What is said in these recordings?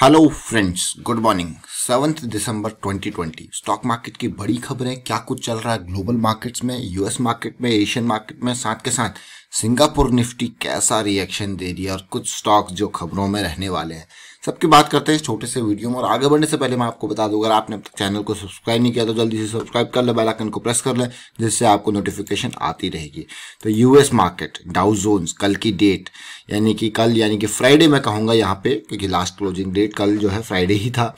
hello friends good morning seventh दिसंबर 2020 stock market की बड़ी खबरें क्या कुछ चल रहा है ग्लोबल मार्केट्स में यूएस मार्केट में एशियन मार्केट में साथ के साथ सिंगापुर निफ्टी कैसा रिएक्शन दे रही है और कुछ स्टॉक जो खबरों में रहने वाले हैं सबकी बात करते हैं छोटे से वीडियो में और आगे बढ़ने से पहले मैं आपको बता दूं अगर आपने चैनल को सब्सक्राइब नहीं किया तो जल्दी से सब्सक्राइब कर ले बेल आइकन को प्रेस कर लें जिससे आपको नोटिफिकेशन आती रहेगी तो यूएस मार्केट डाउ जोन्स कल की डेट यानी कि कल यानी कि फ्राइडे मैं कहूँगा यहाँ पे क्योंकि लास्ट क्लोजिंग डेट कल जो है फ्राइडे ही था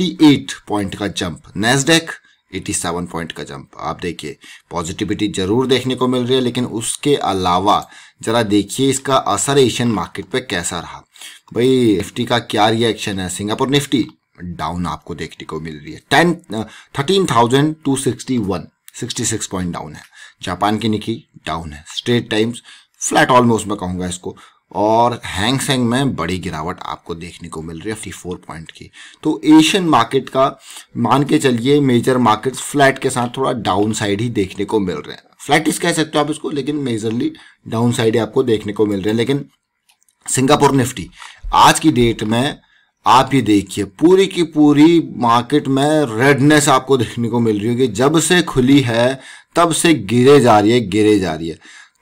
एट पॉइंट का जंप नेस्डेक 87 पॉइंट का जंप आप देखिए पॉजिटिविटी जरूर देखने को मिल रही है लेकिन उसके अलावा ज़रा देखिए इसका असर एशियन मार्केट पे कैसा रहा भाई निफ्टी का क्या रिएक्शन है सिंगापुर निफ्टी डाउन आपको देखने को मिल रही है ten thirteen thousand two sixty one sixty six point down है जापान की निकी डाउन है स्ट्रेट टाइम्स फ्लैट ऑलमोस्ट मैं कहूंगा इसको और हैंग सेंग में बड़ी गिरावट आपको देखने को मिल रही है फिफ्टी फोर पॉइंट की तो एशियन मार्केट का मान के चलिए मेजर मार्केट्स फ्लैट के साथ थोड़ा डाउन साइड ही देखने को मिल रहे हैं फ्लैट इस कह सकते हो आप इसको लेकिन मेजरली डाउन साइड ही आपको देखने को मिल रहे हैं लेकिन सिंगापुर निफ्टी आज की डेट में आप ये देखिए पूरी की पूरी मार्केट में रेडनेस आपको देखने को मिल रही होगी जब से खुली है तब से गिरे जा रही है गिरे जा रही है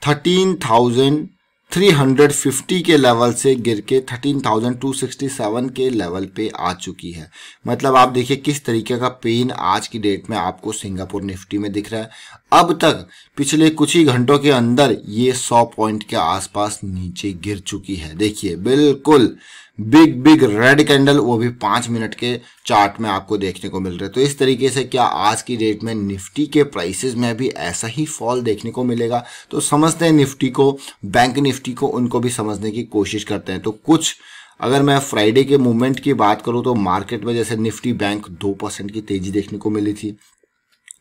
थर्टीन थाउजेंड 350 के लेवल से गिर के 13,267 के लेवल पे आ चुकी है मतलब आप देखिए किस तरीके का पेन आज की डेट में आपको सिंगापुर निफ्टी में दिख रहा है अब तक पिछले कुछ ही घंटों के अंदर ये 100 पॉइंट के आसपास नीचे गिर चुकी है देखिए बिल्कुल बिग बिग रेड कैंडल वो भी पाँच मिनट के चार्ट में आपको देखने को मिल रहा है तो इस तरीके से क्या आज की डेट में निफ्टी के प्राइसेस में भी ऐसा ही फॉल देखने को मिलेगा तो समझते हैं निफ्टी को बैंक निफ्टी को उनको भी समझने की कोशिश करते हैं तो कुछ अगर मैं फ्राइडे के मूवमेंट की बात करूं तो मार्केट में जैसे निफ्टी बैंक दो परसेंट की तेजी देखने को मिली थी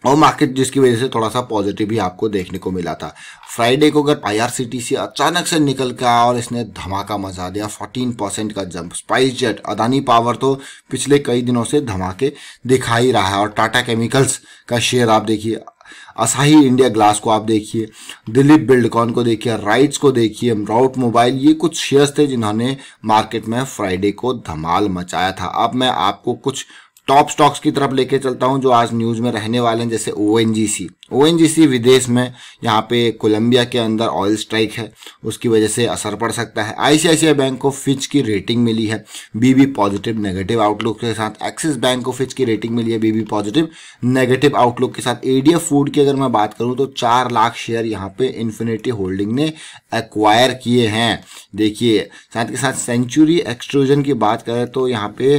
और मार्केट जिसकी वजह से थोड़ा सा पॉजिटिव भी आपको देखने को मिला था फ्राइडे को अगर आईआरसीटीसी अचानक से निकल के आया और इसने धमाका मचा दिया 14 परसेंट का jump SpiceJet Adani power तो पिछले कई दिनों से धमाके दिखा ही रहा है और टाटा केमिकल्स का शेयर आप देखिए असाही इंडिया ग्लास को आप देखिए दिलीप बिल्डकॉन को देखिए राइट्स को देखिए राउट मोबाइल ये कुछ शेयर्स थे जिन्होंने मार्केट में फ्राइडे को धमाल मचाया था अब मैं आपको कुछ टॉप स्टॉक्स की तरफ लेके चलता हूँ जो आज न्यूज़ में रहने वाले हैं जैसे ओ एन जी सी ओ विदेश में यहाँ पे कोलंबिया के अंदर ऑयल स्ट्राइक है उसकी वजह से असर पड़ सकता है आईसीआईसीआई बैंक को फिच की रेटिंग मिली है बीबी पॉजिटिव नेगेटिव आउटलुक के साथ एक्सिस बैंक को फिच की रेटिंग मिली है बीबी पॉजिटिव नेगेटिव आउटलुक के साथ एडीएफ फूड की अगर मैं बात करूँ तो चार लाख शेयर यहाँ पे इन्फिनेटी होल्डिंग ने एक्वायर किए हैं देखिए साथ के साथ सेंचुरी एक्सट्रोजन की बात करें तो यहाँ पे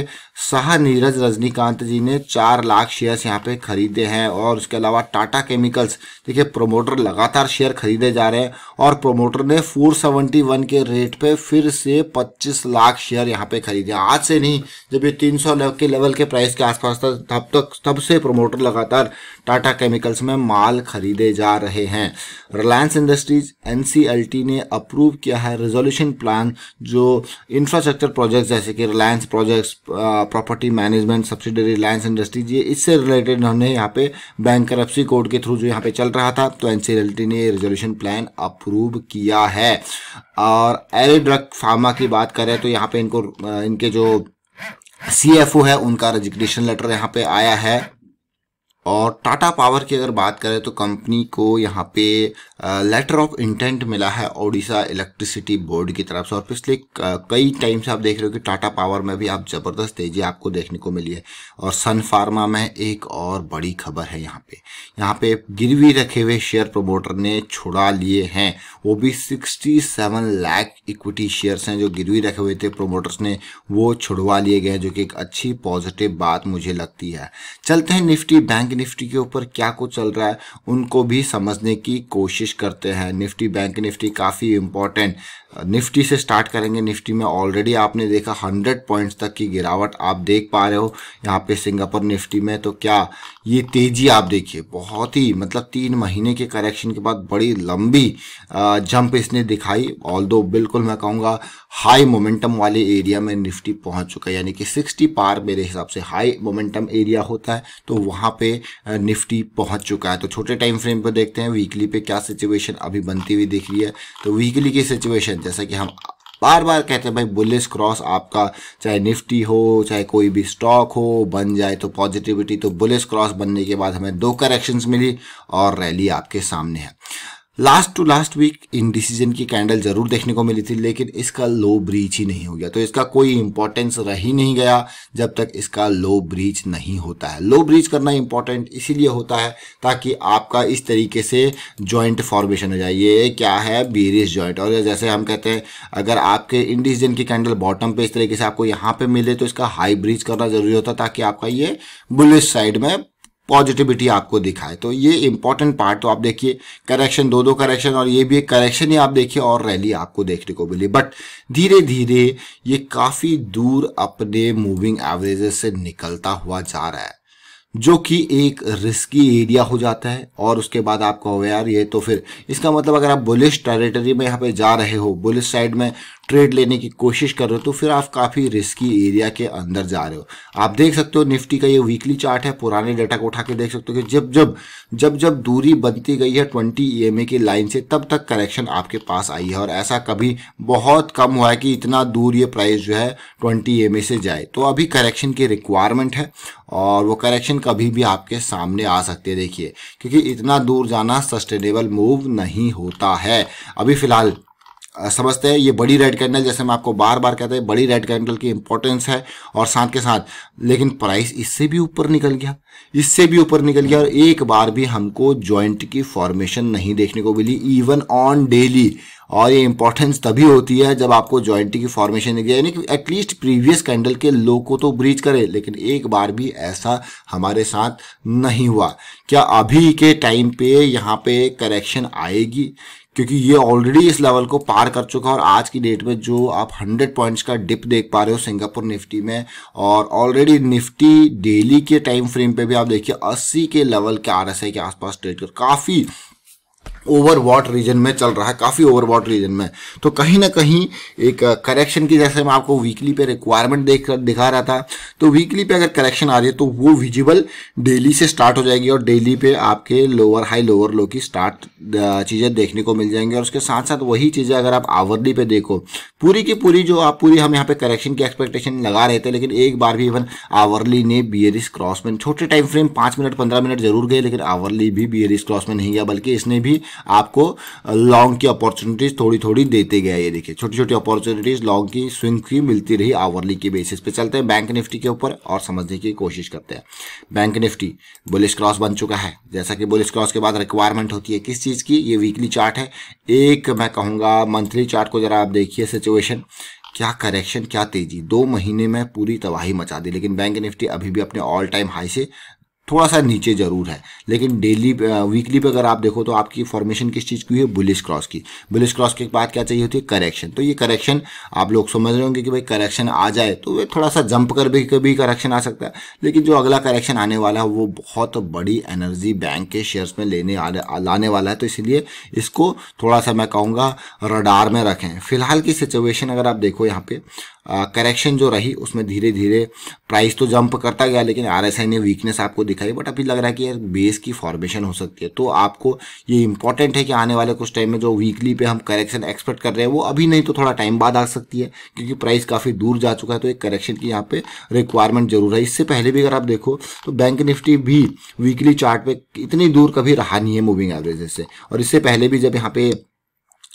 शाह नीरज रजनीकांत जी ने चार लाख शेयर्स यहाँ पे खरीदे हैं और उसके अलावा टाटा केमिकल्स देखिए प्रोमोटर लगातार शेयर खरीदे जा रहे हैं और प्रोमोटर ने 471 के रेट पे फिर से 25 लाख शेयर यहाँ पे खरीदे आज से नहीं जब ये 300 के लेवल के प्राइस के आसपास था तब तक तब से प्रोमोटर लगातार टाटा केमिकल्स में माल खरीदे जा रहे हैं रिलायंस इंडस्ट्रीज एन ने अप्रूव किया है रेजोल्यूशन प्लान जो इंफ्रास्ट्रक्चर प्रोजेक्ट जैसे कि Reliance projects property management subsidiary Reliance Industries ये इससे रिलेटेड हमने यहाँ पे बैंक करप्सी कोड के थ्रू जो यहाँ पे चल रहा था तो एनसीएलटी e ने रेजोल्यूशन प्लान अप्रूव किया है और एल ड्रग फार्मा की बात करें तो यहाँ पे इनको इनके जो सी है उनका रजिस्ट्रेशन लेटर यहाँ पे आया है और टाटा पावर की अगर बात करें तो कंपनी को यहाँ पे लेटर ऑफ इंटेंट मिला है ओडिशा इलेक्ट्रिसिटी बोर्ड की तरफ से और पिछले कई टाइम से आप देख रहे हो कि टाटा पावर में भी आप ज़बरदस्त तेज़ी आपको देखने को मिली है और सन फार्मा में एक और बड़ी खबर है यहाँ पे यहाँ पे गिरवी रखे हुए शेयर प्रमोटर ने छुड़ा लिए हैं वो भी सिक्सटी सेवन इक्विटी शेयर्स हैं जो गिरवी रखे हुए थे प्रोमोटर्स ने वो छुड़वा लिए गए जो कि एक अच्छी पॉजिटिव बात मुझे लगती है चलते हैं निफ्टी बैंक निफ्टी के ऊपर क्या कुछ चल रहा है उनको भी समझने की कोशिश करते हैं निफ्टी बैंक निफ्टी काफ़ी इंपॉर्टेंट निफ्टी से स्टार्ट करेंगे निफ्टी में ऑलरेडी आपने देखा 100 पॉइंट्स तक की गिरावट आप देख पा रहे हो यहाँ पे सिंगापुर निफ्टी में तो क्या ये तेज़ी आप देखिए बहुत ही मतलब तीन महीने के करेक्शन के बाद बड़ी लंबी जंप इसने दिखाई ऑल बिल्कुल मैं कहूँगा हाई मोमेंटम वाले एरिया में निफ्टी पहुंच चुका है यानी कि 60 पार मेरे हिसाब से हाई मोमेंटम एरिया होता है तो वहां पे निफ्टी पहुंच चुका है तो छोटे टाइम फ्रेम पर देखते हैं वीकली पे क्या सिचुएशन अभी बनती हुई दिख रही है तो वीकली की सिचुएशन जैसा कि हम बार बार कहते हैं भाई बुलिस क्रॉस आपका चाहे निफ्टी हो चाहे कोई भी स्टॉक हो बन जाए तो पॉजिटिविटी तो बुलिस क्रॉस बनने के बाद हमें दो करेक्शंस मिली और रैली आपके सामने है last to last week decision की कैंडल जरूर देखने को मिली थी लेकिन इसका लो ब्रीच ही नहीं हो गया तो इसका कोई इंपॉर्टेंस रह ही नहीं गया जब तक इसका लो ब्रीच नहीं होता है लो ब्रीच करना इंपॉर्टेंट इसीलिए होता है ताकि आपका इस तरीके से जॉइंट फॉर्मेशन हो जाए ये क्या है बीरिस जॉइंट और जैसे हम कहते हैं अगर आपके डिसीजन की कैंडल बॉटम पे इस तरीके से आपको यहाँ पे मिले तो इसका हाई ब्रीच करना जरूरी होता ताकि आपका ये बुलिस साइड में पॉजिटिविटी आपको दिखाए तो ये इंपॉर्टेंट पार्ट तो आप देखिए करेक्शन दो दो करेक्शन और ये भी एक करेक्शन ही आप देखिए और रैली आपको देखने को मिली बट धीरे धीरे ये काफ़ी दूर अपने मूविंग एवरेजेस से निकलता हुआ जा रहा है जो कि एक रिस्की एरिया हो जाता है और उसके बाद आप कहो यार ये तो फिर इसका मतलब अगर आप बुलिश टेरिटरी में यहाँ पे जा रहे हो बुलिश साइड में ट्रेड लेने की कोशिश कर रहे हो तो फिर आप काफ़ी रिस्की एरिया के अंदर जा रहे हो आप देख सकते हो निफ्टी का ये वीकली चार्ट है पुराने डाटा को उठा के देख सकते हो कि जब जब जब जब दूरी बनती गई है ट्वेंटी ई की लाइन से तब तक करेक्शन आपके पास आई है और ऐसा कभी बहुत कम हुआ है कि इतना दूर ये प्राइस जो है ट्वेंटी ई से जाए तो अभी करेक्शन की रिक्वायरमेंट है और वो करेक्शन कभी भी आपके सामने आ सकते हैं देखिए क्योंकि इतना दूर जाना सस्टेनेबल मूव नहीं होता है अभी फिलहाल समझते हैं ये बड़ी रेड कैंडल जैसे मैं आपको बार बार कहते हैं बड़ी रेड कैंडल की इंपॉर्टेंस है और साथ के साथ लेकिन प्राइस इससे भी ऊपर निकल गया इससे भी ऊपर निकल गया और एक बार भी हमको ज्वाइंट की फॉर्मेशन नहीं देखने को मिली इवन ऑन डेली और ये इंपॉर्टेंस तभी होती है जब आपको ज्वाइंट की फॉर्मेशन दिख यानी कि एटलीस्ट प्रीवियस कैंडल के लो को तो ब्रीच करे लेकिन एक बार भी ऐसा हमारे साथ नहीं हुआ क्या अभी के टाइम पे यहाँ पे करेक्शन आएगी क्योंकि ये ऑलरेडी इस लेवल को पार कर चुका है और आज की डेट में जो आप 100 पॉइंट्स का डिप देख पा रहे हो सिंगापुर निफ्टी में और ऑलरेडी निफ्टी डेली के टाइम फ्रेम पे भी आप देखिए 80 के लेवल के आरएसआई के आसपास ट्रेड कर काफ़ी ओवर वॉट रीजन में चल रहा है काफ़ी ओवर वॉट रीजन में तो कहीं ना कहीं एक करेक्शन की जैसे मैं आपको वीकली पे रिक्वायरमेंट देख दिखा रहा था तो वीकली पे अगर करेक्शन आ रही है तो वो विजिबल डेली से स्टार्ट हो जाएगी और डेली पे आपके लोअर हाई लोअर लो की स्टार्ट चीज़ें देखने को मिल जाएंगी और उसके साथ साथ वही चीज़ें अगर आप आवरली पे देखो पूरी की पूरी जो आप पूरी हम यहाँ पे करेक्शन की एक्सपेक्टेशन लगा रहे थे लेकिन एक बार भी इवन आवरली ने बियरिस क्रॉस में छोटे टाइम फ्रेम पाँच मिनट पंद्रह मिनट जरूर गए लेकिन आवरली भी बियरिस क्रॉस में नहीं गया बल्कि इसने भी भी आपको लॉन्ग की अपॉर्चुनिटीज थोड़ी थोड़ी देते गए ये देखिए छोटी छोटी अपॉर्चुनिटीज लॉन्ग की स्विंग की मिलती रही आवरली के बेसिस पे चलते हैं बैंक निफ्टी के ऊपर और समझने की कोशिश करते हैं बैंक निफ्टी बुलिस क्रॉस बन चुका है जैसा कि बुलिस क्रॉस के बाद रिक्वायरमेंट होती है किस चीज़ की ये वीकली चार्ट है एक मैं कहूँगा मंथली चार्ट को ज़रा आप देखिए सिचुएशन क्या करेक्शन क्या तेजी दो महीने में पूरी तबाही मचा दी लेकिन बैंक निफ्टी अभी भी अपने ऑल टाइम हाई से थोड़ा सा नीचे ज़रूर है लेकिन डेली वीकली पे अगर आप देखो तो आपकी फॉर्मेशन किस चीज़ की हुई है बुलिस क्रॉस की बुलिस क्रॉस के बाद क्या चाहिए होती है करेक्शन तो ये करेक्शन आप लोग समझ रहे होंगे कि भाई करेक्शन आ जाए तो वे थोड़ा सा जंप कर भी कभी करेक्शन आ सकता है लेकिन जो अगला करेक्शन आने वाला है वो बहुत बड़ी एनर्जी बैंक के शेयर्स में लेने लाने वाला है तो इसलिए इसको थोड़ा सा मैं कहूँगा रडार में रखें फिलहाल की सिचुएशन अगर आप देखो यहाँ पे करेक्शन जो रही उसमें धीरे धीरे प्राइस तो जंप करता गया लेकिन आर ने वीकनेस आपको दिखाई बट अभी लग रहा है कि यार बेस की फॉर्मेशन हो सकती है तो आपको ये इंपॉर्टेंट है कि आने वाले कुछ टाइम में जो वीकली पे हम करेक्शन एक्सपेक्ट कर रहे हैं वो अभी नहीं तो थोड़ा टाइम बाद आ सकती है क्योंकि प्राइस काफ़ी दूर जा चुका है तो एक करेक्शन की यहाँ पर रिक्वायरमेंट जरूर है इससे पहले भी अगर आप देखो तो बैंक निफ्टी भी वीकली चार्ट इतनी दूर कभी रहा नहीं है मूविंग एवरेजेस से और इससे पहले भी जब यहाँ पे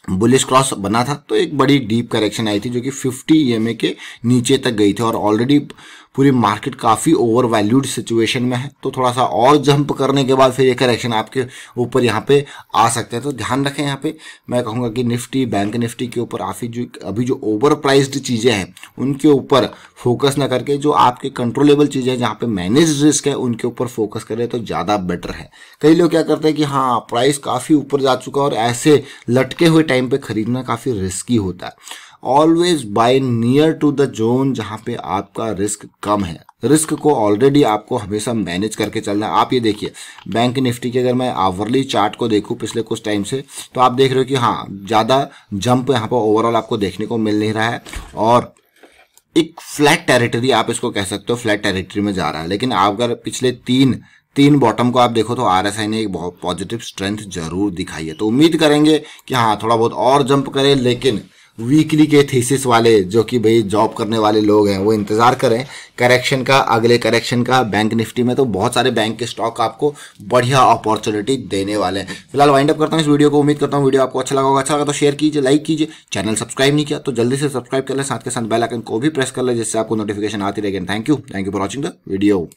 बुलिश क्रॉस बना था तो एक बड़ी डीप करेक्शन आई थी जो कि 50 ई e के नीचे तक गई थी और ऑलरेडी पूरी मार्केट काफ़ी ओवर वैल्यूड सिचुएशन में है तो थोड़ा सा और जंप करने के बाद फिर ये करेक्शन आपके ऊपर यहाँ पे आ सकते हैं तो ध्यान रखें यहाँ पे मैं कहूँगा कि निफ्टी बैंक निफ्टी के ऊपर काफ़ी जो अभी जो ओवर प्राइज्ड चीज़ें हैं उनके ऊपर फोकस ना करके जो आपके कंट्रोलेबल चीज़ें जहाँ पे मैनेज रिस्क है उनके ऊपर फोकस करें तो ज़्यादा बेटर है कई लोग क्या करते हैं कि हाँ प्राइस काफ़ी ऊपर जा चुका है और ऐसे लटके हुए टाइम पर खरीदना काफ़ी रिस्की होता है always buy near to the zone जहां पे आपका रिस्क कम है रिस्क को ऑलरेडी आपको हमेशा मैनेज करके चलना है आप ये देखिए बैंक निफ्टी के अगर मैं आवरली चार्ट को देखूं पिछले कुछ टाइम से तो आप देख रहे हो कि हाँ ज़्यादा जंप यहाँ पर ओवरऑल आपको देखने को मिल नहीं रहा है और एक फ्लैट टेरिटरी आप इसको कह सकते हो फ्लैट टेरिटरी में जा रहा है लेकिन आप अगर पिछले तीन तीन बॉटम को आप देखो तो आर ने एक बहुत पॉजिटिव स्ट्रेंथ जरूर दिखाई है तो उम्मीद करेंगे कि हाँ थोड़ा बहुत और जंप करे लेकिन वीकली के थीसिस वाले जो कि भाई जॉब करने वाले लोग हैं वो इंतज़ार करें करेक्शन का अगले करेक्शन का बैंक निफ्टी में तो बहुत सारे बैंक के स्टॉक आपको बढ़िया अपॉर्चुनिटी देने वाले हैं फिलहाल वाइंड अप करता हूँ इस वीडियो को उम्मीद करता हूँ वीडियो आपको अच्छा लगा होगा अच्छा लगा तो शेयर कीजिए लाइक कीजिए चैनल सब्सक्राइब नहीं किया तो जल्दी से सब्सक्राइब कर लें साथ के साथ बेलाइकन को भी प्रेस कर लें जिससे आपको नोटिफिकेशन आती रहेगी thank you thank you for watching the video